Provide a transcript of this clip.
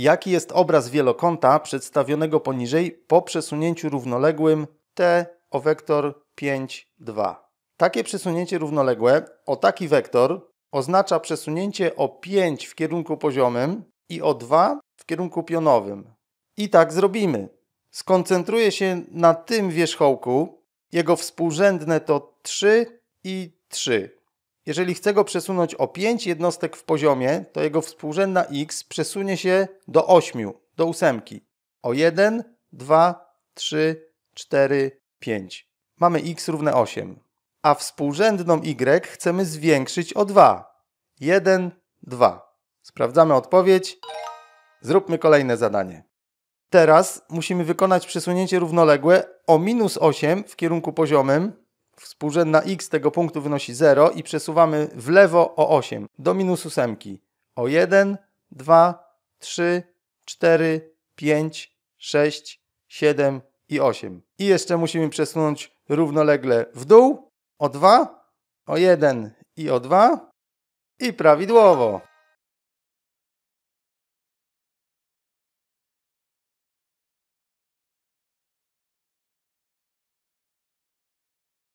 Jaki jest obraz wielokąta przedstawionego poniżej po przesunięciu równoległym t o wektor 5, 2? Takie przesunięcie równoległe o taki wektor oznacza przesunięcie o 5 w kierunku poziomym i o 2 w kierunku pionowym. I tak zrobimy. Skoncentruję się na tym wierzchołku. Jego współrzędne to 3 i 3. Jeżeli chcę go przesunąć o 5 jednostek w poziomie, to jego współrzędna x przesunie się do 8, do 8. O 1, 2, 3, 4, 5. Mamy x równe 8. A współrzędną y chcemy zwiększyć o 2. 1, 2. Sprawdzamy odpowiedź. Zróbmy kolejne zadanie. Teraz musimy wykonać przesunięcie równoległe o minus 8 w kierunku poziomym Współrzędna x tego punktu wynosi 0 i przesuwamy w lewo o 8 do minus 8. O 1, 2, 3, 4, 5, 6, 7 i 8. I jeszcze musimy przesunąć równolegle w dół o 2, o 1 i o 2 i prawidłowo.